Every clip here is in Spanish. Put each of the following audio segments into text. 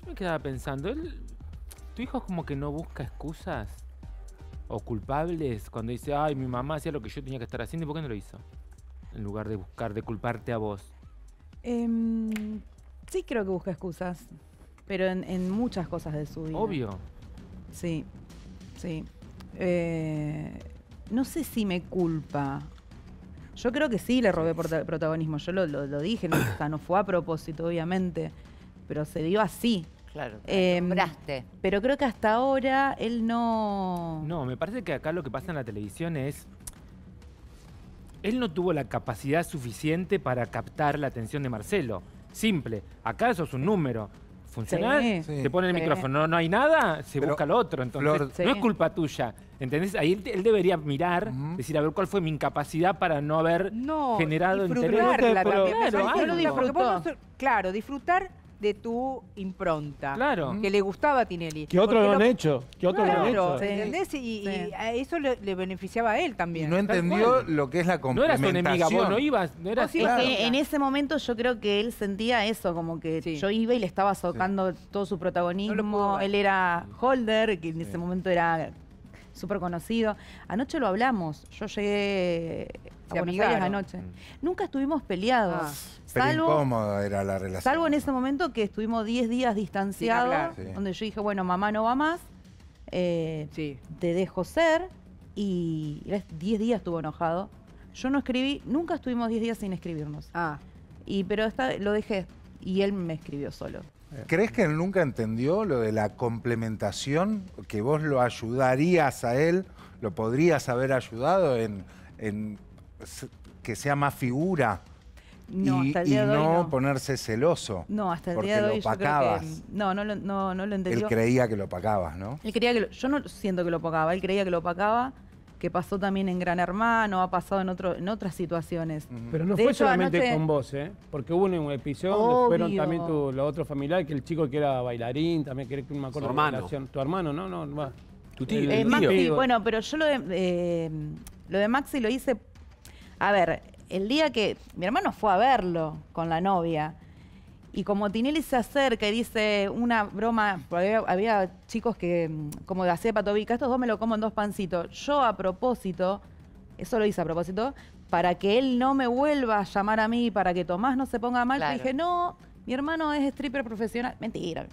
Yo me quedaba pensando, él, tu hijo como que no busca excusas o culpables cuando dice, ay, mi mamá hacía lo que yo tenía que estar haciendo y por qué no lo hizo. En lugar de buscar, de culparte a vos. Em, sí creo que busca excusas, pero en, muchas cosas de su vida. Obvio. Sí, sí. Eh, no sé si me culpa. Yo creo que sí le robé protagonismo. Yo lo, dije, no, no fue a propósito, obviamente pero se dio así. Claro, eh, nombraste. Pero creo que hasta ahora él no... No, me parece que acá lo que pasa en la televisión es... Él no tuvo la capacidad suficiente para captar la atención de Marcelo. Simple. Acá eso es un número. ¿Funciona? Te pone el micrófono, no, hay nada, se busca el otro. Entonces, no es culpa tuya. ¿Entendés? Ahí él, debería mirar, decir, a ver cuál fue mi incapacidad para no haber no, generado interés. Pero, claro, disfrutar, de tu impronta. Claro. Que le gustaba a Tinelli. Que otros lo han hecho. Que otros lo han hecho. ¿Entendés? Y, y eso le, beneficiaba a él también. no entendió lo que es la complementación. No eras enemiga, ibas. No oh, en ese momento yo creo que él sentía eso, como que yo iba y le estaba socando todo su protagonismo. él era Holder, que en ese momento era súper conocido. Anoche lo hablamos. Yo llegué a Buenos Aires anoche. Mm. Nunca estuvimos peleados. Ah. Pero salvo, era la relación. Salvo en ese momento que estuvimos 10 días distanciados, donde yo dije, bueno, mamá no va más, eh, te dejo ser. Y 10 días estuvo enojado. Yo no escribí, nunca estuvimos 10 días sin escribirnos. Ah. Y, pero lo dejé y él me escribió solo. Eh. ¿Crees que él nunca entendió lo de la complementación? Que vos lo ayudarías a él, lo podrías haber ayudado en, en que sea más figura no, y, de no, ponerse celoso. No, hasta el día de hoy. Porque lo no, no, no, no lo entendió. Él creía que lo pagabas, ¿no? Él creía que yo no siento que lo pagaba él creía que lo opacaba que pasó también en Gran Hermano, ha pasado en, otro, en otras situaciones. Pero no fue solamente con vos, ¿eh? Porque hubo un episodio pero fueron también tu, los otros familiares, que el chico que era bailarín, también que me acuerdo tu hermano. tu hermano, no, no, tu tío. Eh, bueno, pero yo lo de, eh, lo de Maxi lo hice. A ver, el día que mi hermano fue a verlo con la novia, y como Tinelli se acerca y dice una broma, había, chicos que, mm, como hacía tobica, estos dos me lo como en dos pancitos. Yo a propósito, eso lo hice a propósito, para que él no me vuelva a llamar a mí, para que Tomás no se ponga mal, le dije, no, mi hermano es stripper profesional. Mentira.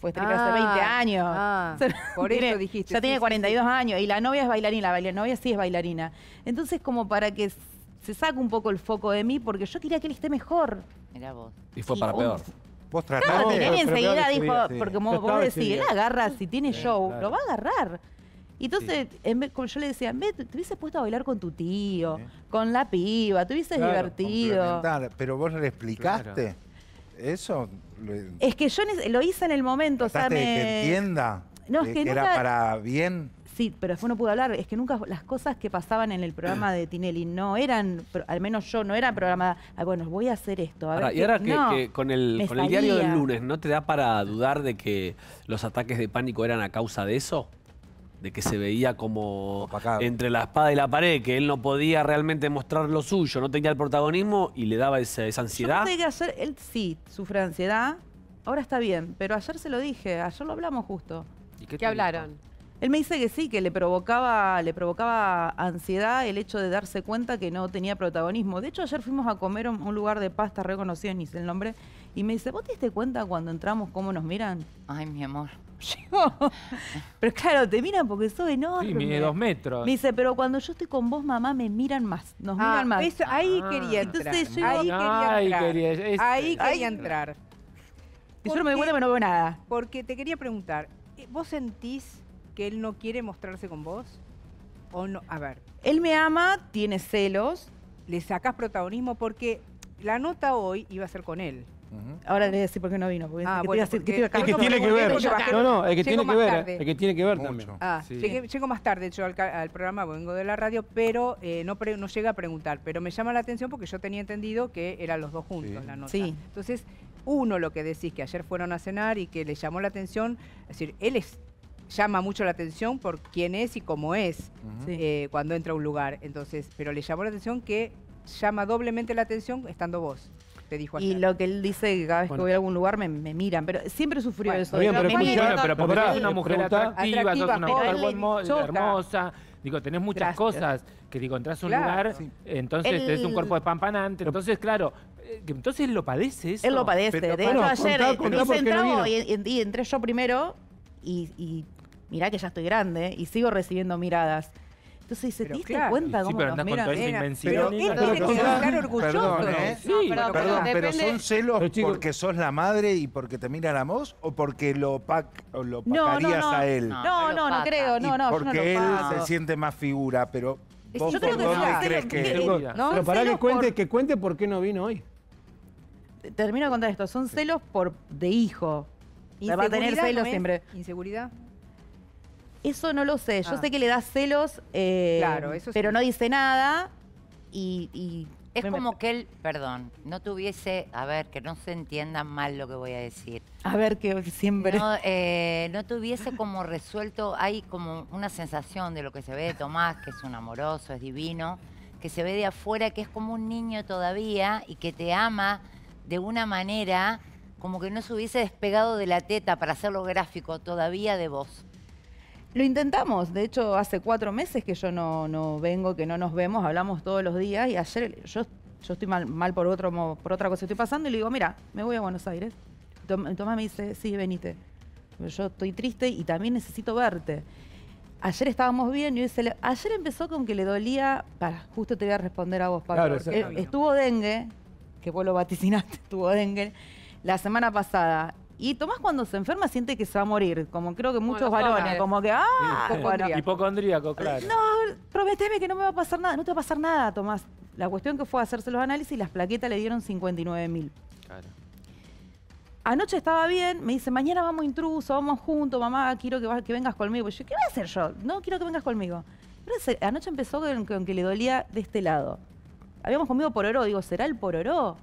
Fue stripper hace 20 ah. años. Ah. por eso dijiste. Ya tiene 42 años y la novia es bailarina, la novia sí es bailarina. Entonces, como para que se saca un poco el foco de mí porque yo quería que él esté mejor. Mirá vos. Y fue para peor. Vos trataste. él enseguida dijo, porque como vos decís, él agarra, si tiene show, lo va a agarrar. Y entonces, como yo le decía, en vez, te hubieses puesto a bailar con tu tío, con la piba, te hubieses divertido. Pero vos le explicaste eso. Es que yo lo hice en el momento. O sea, que entienda no, es que, era para bien sí, pero después no pude hablar. Es que nunca las cosas que pasaban en el programa de Tinelli no eran, al menos yo no era programa, ah, bueno, voy a hacer esto. ahora, y ahora que, con, el, diario del lunes, ¿no te da para dudar de que los ataques de pánico eran a causa de eso? de que se veía como entre la espada y la pared, que él no podía realmente mostrar lo suyo, no tenía el protagonismo y le daba esa, ansiedad. Yo que ayer él sí sufre ansiedad, ahora está bien, pero ayer se lo dije, ayer lo hablamos justo. ¿Y ¿Qué hablaron? Él me dice que sí, que le provocaba, le provocaba ansiedad el hecho de darse cuenta que no tenía protagonismo. De hecho, ayer fuimos a comer un lugar de pasta reconocido, ni sé el nombre, y me dice, ¿vos te diste cuenta cuando entramos cómo nos miran? Ay, mi amor. Pero claro, te miran porque soy enorme. Sí, mide dos metros. Me dice, pero cuando yo estoy con vos, mamá, me miran más. Nos ah, miran más. ahí ah. quería entrar. Entonces yo, ahí, quería entrar. Quería, ahí quería entrar. Y yo no me doy pero no veo nada. Porque te quería preguntar, ¿vos sentís que él no quiere mostrarse con vos? O a ver. Él me ama, tiene celos. Le sacas protagonismo porque la nota hoy iba a ser con él. Ahora le voy a decir por qué no vino. ah, que bueno, que tiene que ver. No, no, es que tiene que ver. que tiene que ver también. Ah, llego más tarde yo al, programa, vengo de la radio, pero eh, no, llega a preguntar. Pero me llama la atención porque yo tenía entendido que eran los dos juntos la nota. Entonces, uno lo que decís que ayer fueron a cenar y que le llamó la atención, es decir, él es llama mucho la atención por quién es y cómo es eh, cuando entra a un lugar. Entonces, pero le llamó la atención que llama doblemente la atención estando vos. Te dijo y lo que él dice cada vez que voy a algún lugar me, miran, pero siempre sufrió eso. pero, me una mujer atractiva, una mujer hermosa, digo, tenés muchas cosas que digo, entras a un lugar, entonces tenés un cuerpo de pampanante, entonces claro, eh, entonces él lo padece eso. Él lo padece, de hecho ayer, eh, entré yo primero y mirá que ya estoy grande y sigo recibiendo miradas. Entonces dice, ¿te diste cuenta cómo sí, pero nos con toda Pero, que orgulloso. Perdón, ¿eh? sí, perdón, pero son celos porque sos la madre y porque te mira la vos o porque lo, pac, o lo a él. No, no, no, creo, no, no. Porque él se siente más figura, pero vos yo creo que dónde crees que, Pero para que cuente, por... que cuente por qué no vino hoy. Termino de contar esto, son celos por de hijo. Va a tener celos siempre. ¿Inseguridad? Eso no lo sé. Yo ah. sé que le da celos, eh, pero no dice nada y... es como que él, perdón, no tuviese, a ver, que no se entienda mal lo que voy a decir. A ver, que siempre... No, eh, no tuviese como resuelto, hay como una sensación de lo que se ve de Tomás, que es un amoroso, es divino, que se ve de afuera, que es como un niño todavía y que te ama de una manera como que no se hubiese despegado de la teta para hacerlo gráfico todavía de vos. Lo intentamos, de hecho hace cuatro meses que yo no, no, vengo, que no nos vemos, hablamos todos los días y ayer yo, yo estoy mal, mal por, otro, por otra cosa, estoy pasando y le digo, mira, me voy a Buenos Aires. Tomás me dice, sí, venite. Yo estoy triste y también necesito verte. Ayer estábamos bien y ayer empezó con que le dolía, para, justo te voy a responder a vos, Pablo. estuvo dengue, que vos lo vaticinaste, estuvo dengue, la semana pasada y Tomás cuando se enferma siente que se va a morir, como creo que muchos varones, como que, ah, hipocondríaco, claro. No, prometeme que no me va a pasar nada, no te va a pasar nada, Tomás. La cuestión que fue hacerse los análisis las plaquetas le dieron 59 mil. Claro. Anoche estaba bien, me dice, mañana vamos intruso, vamos juntos, mamá, quiero que, vengas conmigo. yo, ¿qué voy a hacer yo? No, quiero que vengas conmigo. Anoche empezó que le dolía de este lado. Habíamos comido pororó, digo, ¿será el pororó?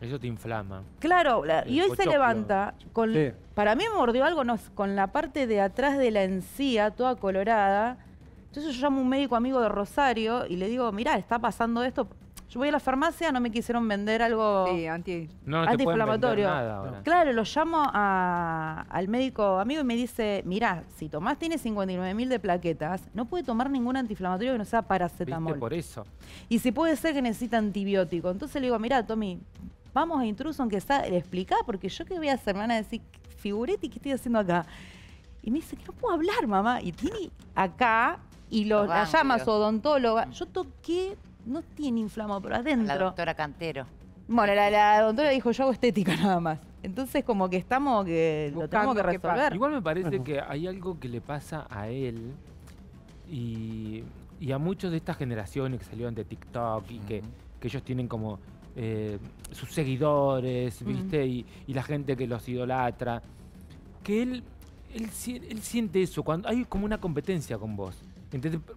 Eso te inflama. Claro, y hoy se levanta con... Para mí mordió algo no, con la parte de atrás de la encía, toda colorada. Entonces yo llamo a un médico amigo de Rosario y le digo, mirá, está pasando esto. Yo voy a la farmacia, no me quisieron vender algo sí, antiinflamatorio. claro, lo llamo al médico amigo y me dice, mirá, si Tomás tiene 59.000 de plaquetas, no puede tomar ningún antiinflamatorio que no sea paracetamol. por eso. Y si puede ser que necesita antibiótico. Entonces le digo, mirá, Tommy, vamos a intruso, aunque sea, le explicá, porque yo que voy a hacer, me van a decir, figuretti, ¿qué estoy haciendo acá? Y me dice que no puedo hablar, mamá. Y tiene acá, y lo, la su odontóloga. Yo toqué, no tiene inflamado, por adentro. La doctora Cantero. Bueno, la, la odontóloga dijo, yo hago estética nada más. Entonces como que estamos, que lo tenemos que resolver. Igual me parece que hay algo que le pasa a él y, a muchos de estas generaciones que salieron de TikTok y que, que ellos tienen como eh, sus seguidores, mm. ¿viste? Y, la gente que los idolatra. Que él, él, siente eso, cuando hay como una competencia con vos.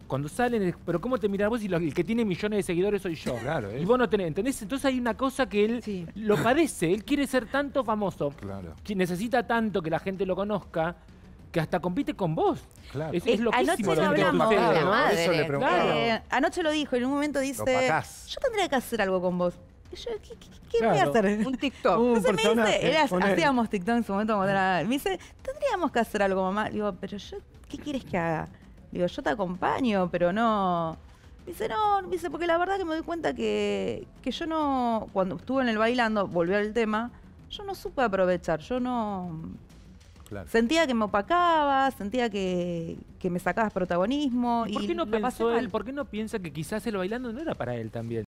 Cuando salen, pero ¿cómo te miras vos? Y el que tiene millones de seguidores soy yo. Claro, ¿eh? Y vos no tenés, Entonces hay una cosa que él lo padece. Él quiere ser tanto famoso. Que necesita tanto que la gente lo conozca que hasta compite con vos. Claro. Es, eh, anoche lo que hablamos, le eh, anoche lo dijo, en un momento dice, yo tendría que hacer algo con vos yo, ¿qué, voy a hacer? Un TikTok. Uh, Entonces me dice, eh, hacíamos TikTok en su momento Me dice, tendríamos que hacer algo, mamá. digo, pero yo, ¿qué quieres que haga? digo, yo te acompaño, pero no... dice, no, dice, porque la verdad que me doy cuenta que, que yo no... Cuando estuve en el bailando, volvió al tema, yo no supe aprovechar, yo no... Sentía que me opacabas, sentía que, que me sacabas protagonismo. ¿Y, por qué no pensó él? ¿Por qué no piensa que quizás el bailando no era para él también?